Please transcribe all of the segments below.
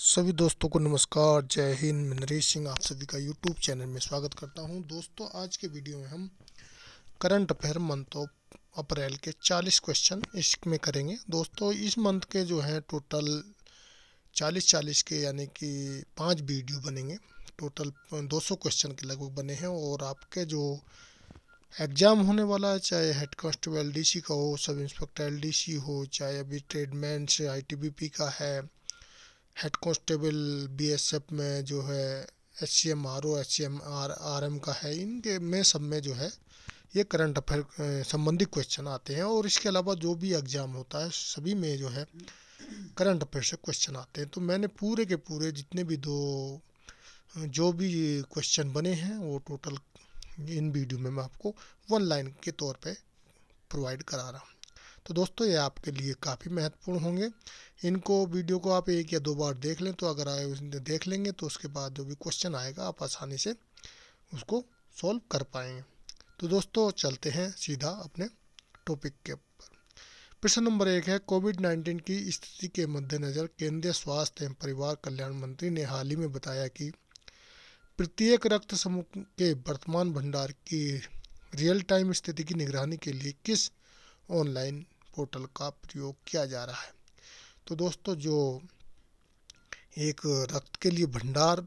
सभी दोस्तों को नमस्कार जय हिंद मैं नरेश सिंह आप सभी का यूट्यूब चैनल में स्वागत करता हूं दोस्तों आज के वीडियो में हम current affair month of April के 40 क्वेश्चन इसमें करेंगे दोस्तों इस मंथ के जो हैं टोटल 40 40 के यानी कि पांच वीडियो बनेंगे टोटल 200 क्वेश्चन के लगभग बने हैं और आपके जो एग्ज़ाम होने वाला है चाहे हेड कॉन्स्टेबल डीसी का हो सब इंस्पेक्टर एल हो चाहे अभी ट्रेडमैन से आईटीबीपी का है हेड कॉन्स्टेबल बीएसएफ में जो है H C M R O H C M R R M का है इनके में सब में जो है ये करंट अफेयर संबंधी क्वेश्चन आते हैं और इसके अलावा जो भी एग्ज़ाम होता है सभी में जो है करंट अफेयर से क्वेश्चन आते हैं तो मैंने पूरे के पूरे जितने भी दो जो भी क्वेश्चन बने हैं वो टोटल इन वीडियो में मैं आपको वन लाइन के तौर पे प्रोवाइड करा रहा हूँ तो दोस्तों ये आपके लिए काफ़ी महत्वपूर्ण होंगे इनको वीडियो को आप एक या दो बार देख लें तो अगर आप देख लेंगे तो उसके बाद जो भी क्वेश्चन आएगा आप आसानी से उसको सॉल्व कर पाएंगे तो दोस्तों चलते हैं सीधा अपने टॉपिक के ऊपर प्रश्न नंबर एक है कोविड नाइन्टीन की स्थिति के मद्देनज़र केंद्रीय स्वास्थ्य एवं परिवार कल्याण मंत्री ने हाल ही में बताया कि प्रत्येक रक्त समूह के वर्तमान भंडार की रियल टाइम स्थिति की निगरानी के लिए किस ऑनलाइन पोर्टल का प्रयोग किया जा रहा है तो दोस्तों जो एक रक्त के लिए भंडार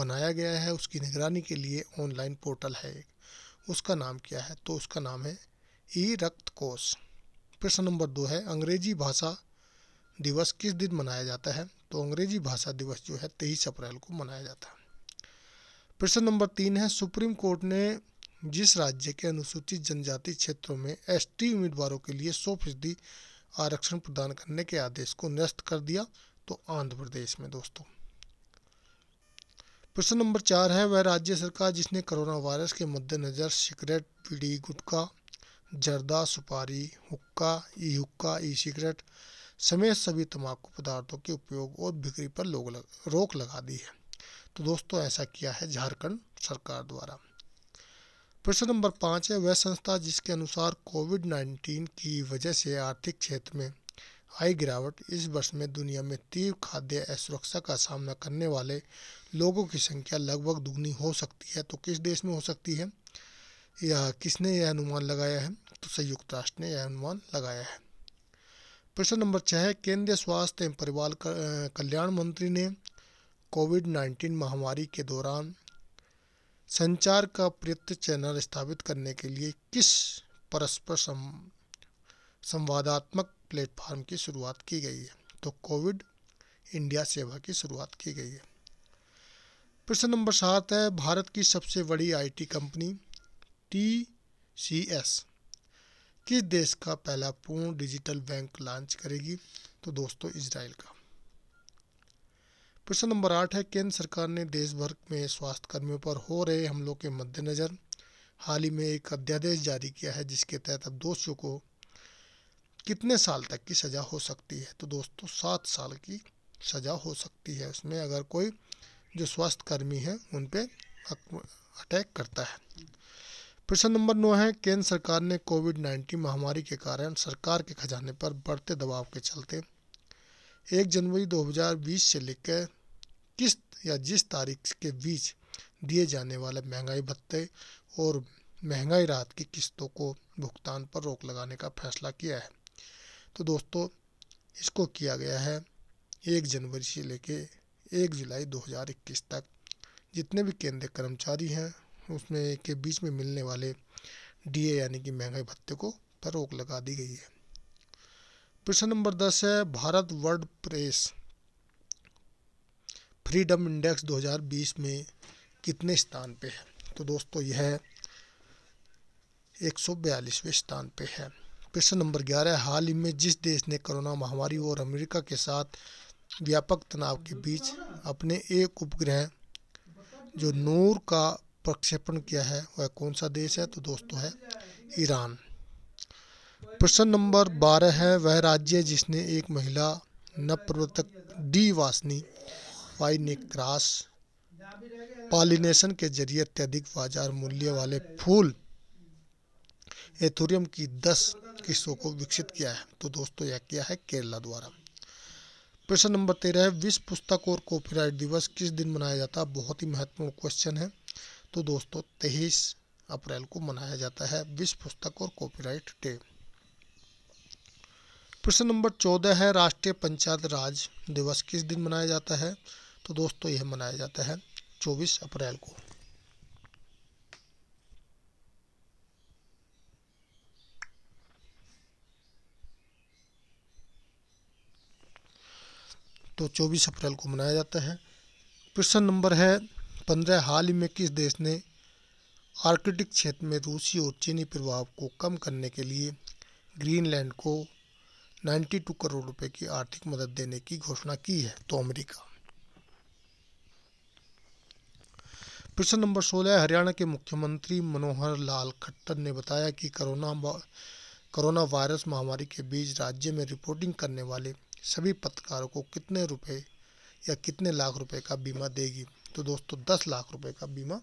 बनाया गया है उसकी निगरानी के लिए ऑनलाइन पोर्टल है उसका नाम क्या है तो उसका नाम है ई रक्त कोष प्रश्न नंबर दो है अंग्रेजी भाषा दिवस किस दिन मनाया जाता है तो अंग्रेजी भाषा दिवस जो है तेईस अप्रैल को मनाया जाता है प्रश्न नंबर तीन है सुप्रीम कोर्ट ने जिस राज्य के अनुसूचित जनजाति क्षेत्रों में एस उम्मीदवारों के लिए सौ फीसदी आरक्षण प्रदान करने के आदेश को निरस्त कर दिया तो आंध्र प्रदेश में दोस्तों प्रश्न नंबर चार है वह राज्य सरकार जिसने कोरोना वायरस के मद्देनज़र सिगरेट बीड़ी गुटखा जर्दा सुपारी हुक्का ई हुक्का ई सिगरेट समेत सभी तम्बाकू पदार्थों के उपयोग और बिक्री पर लोग लग, रोक लगा दी है तो दोस्तों ऐसा किया है झारखंड सरकार द्वारा प्रश्न नंबर पाँच है वह संस्था जिसके अनुसार कोविड नाइन्टीन की वजह से आर्थिक क्षेत्र में आई गिरावट इस वर्ष में दुनिया में तीव्र खाद्य असुरक्षा का सामना करने वाले लोगों की संख्या लगभग दुगनी हो सकती है तो किस देश में हो सकती है या किसने यह अनुमान लगाया है तो संयुक्त राष्ट्र ने यह अनुमान लगाया है प्रश्न नंबर छः है केंद्रीय स्वास्थ्य एवं परिवार कल्याण मंत्री ने कोविड नाइन्टीन महामारी के दौरान संचार का प्रयुक्त चैनल स्थापित करने के लिए किस परस्पर सम, संवादात्मक प्लेटफॉर्म की शुरुआत की गई है तो कोविड इंडिया सेवा की शुरुआत की गई है प्रश्न नंबर सात है भारत की सबसे बड़ी IT company T C S किस देश का पहला पूर्ण डिजिटल बैंक लॉन्च करेगी तो दोस्तों इसराइल का प्रश्न नंबर आठ है केंद्र सरकार ने देश भर में स्वास्थ्य कर्मियों पर हो रहे हमलों के मद्देनज़र हाल ही में एक अध्यादेश जारी किया है जिसके तहत अब दोषियों को कितने साल तक की सज़ा हो सकती है तो दोस्तों सात साल की सज़ा हो सकती है उसमें अगर कोई जो स्वास्थ्य कर्मी है उन पर अटैक करता है प्रश्न नंबर नौ है केंद्र सरकार ने कोविड नाइन्टीन महामारी के कारण सरकार के खजाने पर बढ़ते दबाव के चलते एक जनवरी 2020 से लेकर किस्त या जिस तारीख के बीच दिए जाने वाले महंगाई भत्ते और महंगाई राहत की किस्तों को भुगतान पर रोक लगाने का फैसला किया है तो दोस्तों इसको किया गया है एक जनवरी से लेके एक जुलाई 2021 तक जितने भी केंद्रीय कर्मचारी हैं उसमें के बीच में मिलने वाले डीए यानी कि महंगाई भत्ते को पर रोक लगा दी गई है प्रश्न नंबर दस है Bharat world press freedom index 2020 में कितने स्थान पे है तो दोस्तों यह एक सौ बयालीसवें स्थान पे है प्रश्न नंबर ग्यारह हाल ही में जिस देश ने कोरोना महामारी और अमेरिका के साथ व्यापक तनाव के बीच अपने एक उपग्रह जो नूर का प्रक्षेपण किया है वह कौन सा देश है तो दोस्तों है ईरान प्रश्न नंबर बारह है वह राज्य जिसने एक महिला नवप्रवर्तक डी वासनी वाइनिक्रास पॉलिनेशन के जरिए अत्यधिक बाजार मूल्य वाले फूल एथोरियम की दस किस्तों को विकसित किया है तो दोस्तों यह किया है केरला द्वारा प्रश्न नंबर तेरह है विश्व पुस्तक और कॉपीराइट दिवस किस दिन मनाया जाता है बहुत ही महत्वपूर्ण क्वेश्चन है तो दोस्तों तेईस अप्रैल को मनाया जाता है विश्व पुस्तक और कॉपीराइट डे प्रश्न नंबर चौदह है राष्ट्रीय पंचायत राज दिवस किस दिन मनाया जाता है तो दोस्तों यह मनाया जाता है चौबीस अप्रैल को तो 24 अप्रैल को मनाया जाता है प्रश्न नंबर है पंद्रह हाल ही में किस देश ने आर्कटिक क्षेत्र में रूसी और चीनी प्रभाव को कम करने के लिए ग्रीनलैंड को 92 करोड़ रुपए की आर्थिक मदद देने की घोषणा की है तो अमेरिका प्रश्न नंबर सोलह हरियाणा के मुख्यमंत्री मनोहर लाल खट्टर ने बताया कि कोरोना कोरोना वायरस महामारी के बीच राज्य में रिपोर्टिंग करने वाले सभी पत्रकारों को कितने रुपए या कितने लाख रुपए का बीमा देगी तो दोस्तों दस लाख रुपए का बीमा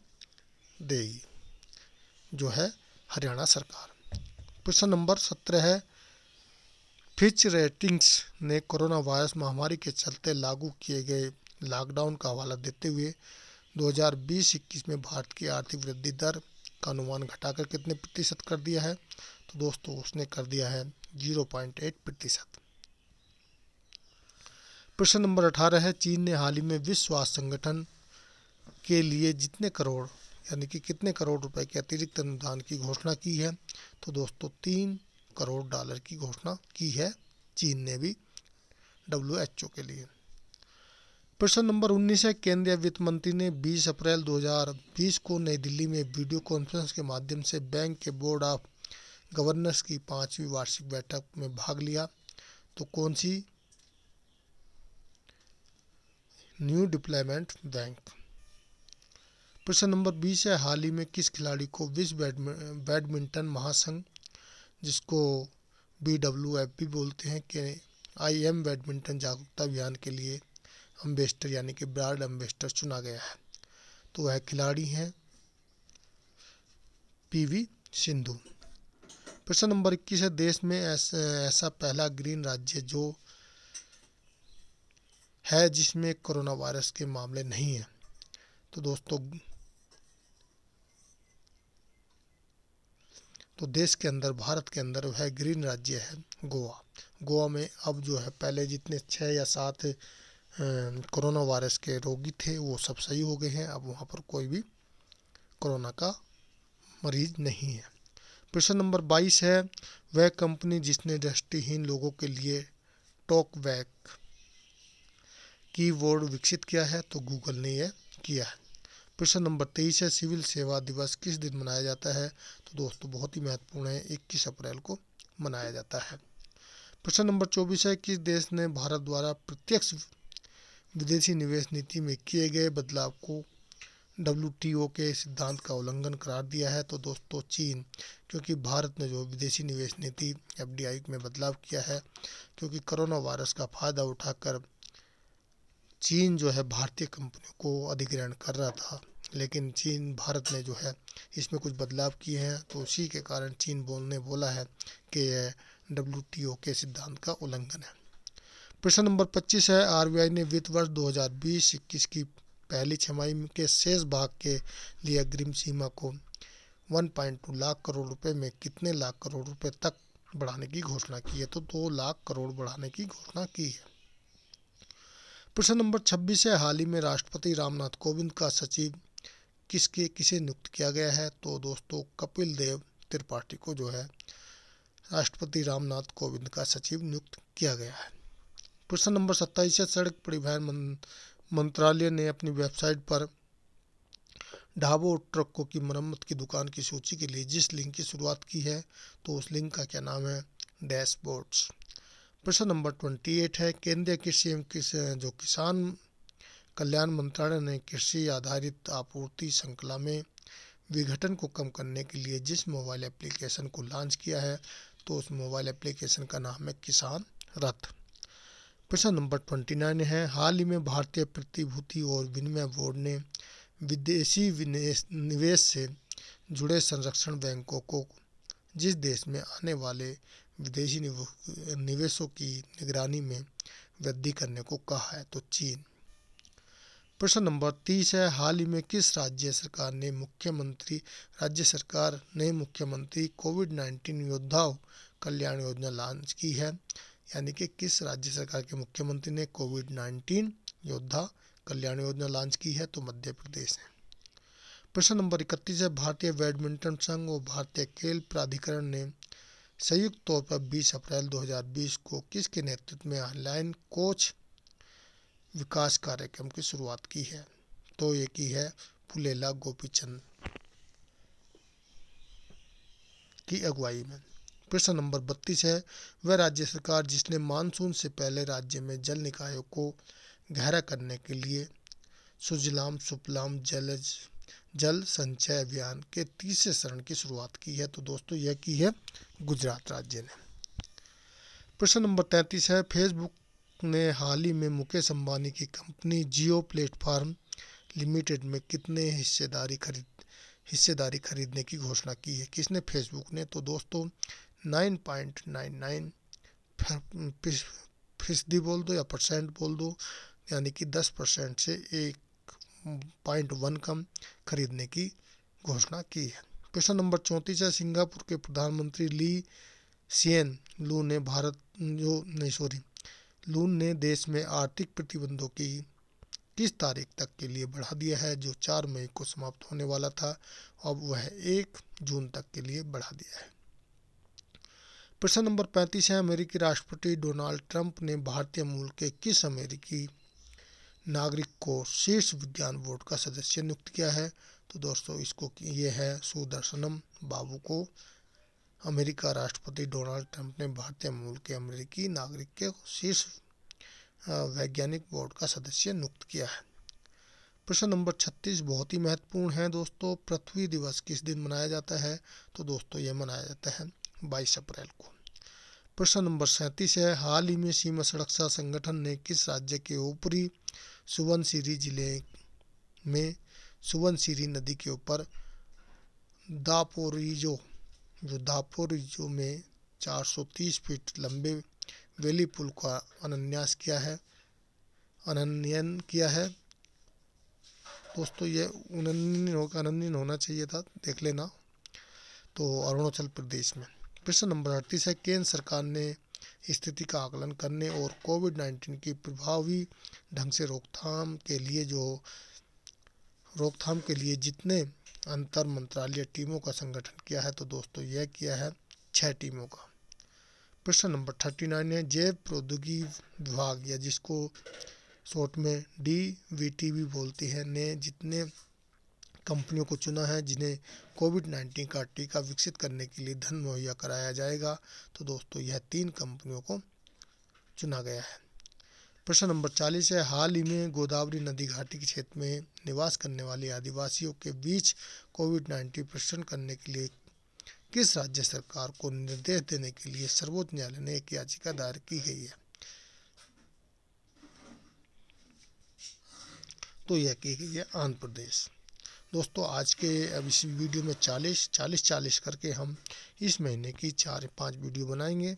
देगी जो है हरियाणा सरकार प्रश्न नंबर सत्रह है फिच रेटिंग्स ने कोरोना वायरस महामारी के चलते लागू किए गए लॉकडाउन का हवाला देते हुए 2020-21 में भारत की आर्थिक वृद्धि दर का अनुमान घटाकर कितने प्रतिशत कर दिया है तो दोस्तों उसने कर दिया है 0.8 प्रतिशत प्रश्न नंबर अठारह है चीन ने हाल ही में विश्व स्वास्थ्य संगठन के लिए जितने करोड़ यानी कि कितने करोड़ रुपए के अतिरिक्त अनुदान की घोषणा की है तो दोस्तों तीन करोड़ डॉलर की घोषणा की है चीन ने भी डब्ल्यू के लिए प्रश्न नंबर 19 है केंद्रीय वित्त मंत्री ने 20 अप्रैल 2020 को नई दिल्ली में वीडियो कॉन्फ्रेंस के माध्यम से बैंक के बोर्ड ऑफ गवर्नर्स की पांचवी वार्षिक बैठक में भाग लिया तो कौन सी न्यू डिप्लॉयमेंट बैंक प्रश्न नंबर 20 है हाल ही में किस खिलाड़ी को विश्व बैडमिंटन महासंघ जिसको बी डब्ल्यू एफ भी बोलते हैं कि आई एम बैडमिंटन जागरूकता अभियान के लिए अम्बेस्टर यानी कि ब्रांड अम्बेस्टर चुना गया है तो वह खिलाड़ी हैं पीवी सिंधु प्रश्न नंबर इक्कीस है देश में ऐस, ऐसा पहला ग्रीन राज्य जो है जिसमें कोरोना वायरस के मामले नहीं हैं तो दोस्तों तो देश के अंदर भारत के अंदर वह ग्रीन राज्य है गोवा गोवा में अब जो है पहले जितने छः या सात कोरोना वायरस के रोगी थे वो सब सही हो गए हैं अब वहाँ पर कोई भी कोरोना का मरीज नहीं है प्रश्न नंबर बाईस है वह कंपनी जिसने दृष्टिहीन लोगों के लिए टॉक वैक कीबोर्ड विकसित किया है तो गूगल ने यह किया है प्रश्न नंबर तेईस है सिविल सेवा दिवस किस दिन मनाया जाता है तो दोस्तों बहुत ही महत्वपूर्ण है इक्कीस अप्रैल को मनाया जाता है प्रश्न नंबर चौबीस है किस देश ने भारत द्वारा प्रत्यक्ष विदेशी निवेश नीति में किए गए बदलाव को डब्ल्यू के सिद्धांत का उल्लंघन करार दिया है तो दोस्तों चीन क्योंकि भारत ने जो विदेशी निवेश नीति एफ में बदलाव किया है क्योंकि कोरोना वायरस का फायदा उठाकर चीन जो है भारतीय कंपनियों को अधिग्रहण कर रहा था लेकिन चीन भारत ने जो है इसमें कुछ बदलाव किए हैं तो उसी के कारण चीन बोलने बोला है कि यह डब्ल्यू के सिद्धांत का उल्लंघन है प्रश्न नंबर 25 है आरबीआई ने वित्त वर्ष 2020-21 की पहली छमाही के शेष भाग के लिए अग्रिम सीमा को 1.2 लाख करोड़ रुपए में कितने लाख करोड़ रुपए तक बढ़ाने की घोषणा की है तो दो लाख करोड़ बढ़ाने की घोषणा की है प्रश्न नंबर 26 है हाल ही में राष्ट्रपति रामनाथ कोविंद का सचिव किसके किसे नियुक्त किया गया है तो दोस्तों कपिल देव त्रिपाठी को जो है राष्ट्रपति रामनाथ कोविंद का सचिव नियुक्त किया गया है प्रश्न नंबर सत्ताईस है सड़क परिवहन मंत्रालय ने अपनी वेबसाइट पर ढाबों और ट्रकों की मरम्मत की दुकान की सूची के लिए जिस लिंक की शुरुआत की है तो उस लिंक का क्या नाम है डैशबोर्ड्स प्रश्न नंबर ट्वेंटी एट है केंद्रीय कृषि एवं कृषि जो किसान कल्याण मंत्रालय ने कृषि आधारित आपूर्ति श्रृंखला में विघटन को कम करने के लिए जिस मोबाइल एप्लीकेशन को लॉन्च किया है तो उस मोबाइल एप्लीकेशन का नाम है किसान रथ प्रश्न नंबर ट्वेंटी नाइन है हाल ही में भारतीय प्रतिभूति और विनिमय बोर्ड ने विदेशी निवेश से जुड़े संरक्षण बैंकों को जिस देश में आने वाले विदेशी निवेशों की निगरानी में वृद्धि करने को कहा है तो चीन प्रश्न नंबर तीस है हाल ही में किस राज्य सरकार ने मुख्यमंत्री राज्य सरकार ने मुख्यमंत्री कोविड नाइन्टीन योद्धाओं कल्याण योजना लॉन्च की है यानी कि किस राज्य सरकार के मुख्यमंत्री ने कोविड नाइन्टीन योद्धा कल्याण योजना लॉन्च की है तो मध्य प्रदेश है प्रश्न नंबर इकतीस है भारतीय बैडमिंटन संघ और भारतीय खेल प्राधिकरण ने संयुक्त तौर पर 20 अप्रैल 2020 को किसके नेतृत्व में ऑनलाइन कोच विकास कार्यक्रम की शुरुआत की है तो ये की है फुलेला गोपीचंद की अगुवाई में प्रश्न नंबर बत्तीस है वह राज्य सरकार जिसने मानसून से पहले राज्य में जल निकायों को गहरा करने के लिए सुजलाम सुपलाम जलज जल संचय अभियान के तीसरे चरण की शुरुआत की है तो दोस्तों यह की है गुजरात राज्य ने प्रश्न नंबर तैंतीस है फेसबुक ने हाल ही में मुकेश अंबानी की कंपनी जियो प्लेटफॉर्म लिमिटेड में कितने हिस्सेदारी खरीद हिस्सेदारी खरीदने की घोषणा की है किसने फेसबुक ने तो दोस्तों नाइन पॉइंट नाइन नाइन फीसदी बोल दो या परसेंट बोल दो यानी कि दस परसेंट से एक पॉइंट वन कम खरीदने की घोषणा की है प्रश्न नंबर चौंतीस है सिंगापुर के प्रधानमंत्री ली सियन लू ने भारत जो नहीं सॉरी लून ने देश में आर्थिक प्रतिबंधों की किस तारीख तक के लिए बढ़ा दिया है जो चार मई को समाप्त होने वाला था अब वह एक जून तक के लिए बढ़ा दिया है प्रश्न नंबर पैंतीस है अमेरिकी राष्ट्रपति डोनाल्ड ट्रंप ने भारतीय मूल के किस अमेरिकी नागरिक को शीर्ष विज्ञान बोर्ड का सदस्य नियुक्त किया है तो दोस्तों इसको ये है सुदर्शनम बाबू को अमेरिका राष्ट्रपति डोनाल्ड ट्रंप ने भारतीय मूल के अमेरिकी नागरिक के शीर्ष वैज्ञानिक बोर्ड का सदस्य नियुक्त किया है प्रश्न नंबर 36 बहुत ही महत्वपूर्ण है दोस्तों पृथ्वी दिवस किस दिन मनाया जाता है तो दोस्तों यह मनाया जाता है बाईस अप्रैल को प्रश्न नंबर सैंतीस है हाल ही में सीमा सुरक्षा संगठन ने किस राज्य के ऊपरी सुवनसिरी जिले में सुवनसिरी नदी के ऊपर दापोरिजो जो दापोरिजो में 430 फीट लंबे वेली पुल का अनन्यास किया है अनन्यन किया है दोस्तों ये उनन्यन होगा अनन्यन होना चाहिए था देख लेना तो अरुणाचल प्रदेश में प्रश्न नंबर अड़तीस है केंद्र सरकार ने स्थिति का आकलन करने और कोविड नाइन्टीन की प्रभावी ढंग से रोकथाम के लिए जो रोकथाम के लिए जितने अंतर मंत्रालय टीमों का संगठन किया है तो दोस्तों यह किया है छः टीमों का प्रश्न नंबर थर्टी नाइन है जैव प्रौद्योगिकी विभाग या जिसको शॉर्ट में डी वी टी भी बोलती है ने जितने कंपनियों को चुना है जिन्हें कोविड नाइन्टीन का टीका विकसित करने के लिए धन मुहैया कराया जाएगा तो दोस्तों यह तीन कंपनियों को चुना गया है प्रश्न नंबर चालीस है हाल ही में गोदावरी नदी घाटी के क्षेत्र में निवास करने वाले आदिवासियों के बीच कोविड नाइन्टीन प्रसन्न करने के लिए किस राज्य सरकार को निर्देश देने के लिए सर्वोच्च न्यायालय ने एक याचिका दायर की गई है तो यह की गई है आंध्र प्रदेश दोस्तों आज के अब इस वीडियो में चालीस चालीस चालीस करके हम इस महीने की चार पाँच वीडियो बनाएंगे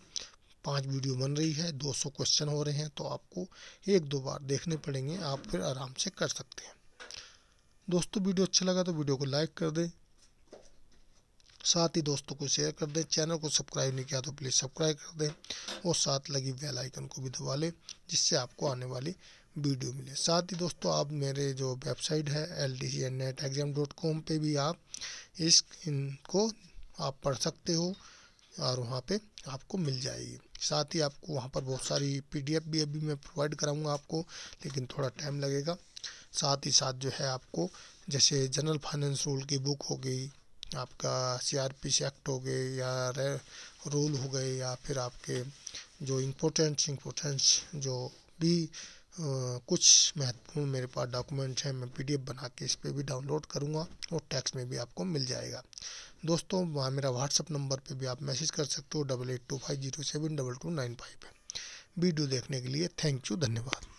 पांच वीडियो बन रही है 200 क्वेश्चन हो रहे हैं तो आपको एक दो बार देखने पड़ेंगे आप फिर आराम से कर सकते हैं दोस्तों वीडियो अच्छा लगा तो वीडियो को लाइक कर दें साथ ही दोस्तों को शेयर कर दें चैनल को सब्सक्राइब नहीं किया तो प्लीज़ सब्सक्राइब कर दें और साथ लगी बेल आइकन को भी दबा लें जिससे आपको आने वाली वीडियो मिले साथ ही दोस्तों आप मेरे जो वेबसाइट है L D C net exam dot com पर भी आप इस इनको आप पढ़ सकते हो और वहाँ पे आपको मिल जाएगी साथ ही आपको वहाँ पर बहुत सारी पीडीएफ भी अभी मैं प्रोवाइड कराऊँगा आपको लेकिन थोड़ा टाइम लगेगा साथ ही साथ जो है आपको जैसे जनरल फाइनेंस रूल की बुक हो गई आपका सीआरपी सी एक्ट हो गए या रूल हो गए या फिर आपके जो इम्पोर्टेंस इम्पोर्टेंस जो भी कुछ महत्वपूर्ण मेरे पास डॉक्यूमेंट्स हैं मैं पीडीएफ बना के इस पर भी डाउनलोड करूँगा और टैक्स में भी आपको मिल जाएगा दोस्तों वहाँ मेरा व्हाट्सअप नंबर पर भी आप मैसेज कर सकते हो double eight two five zero seven double two nine five video देखने के लिए थैंक यू धन्यवाद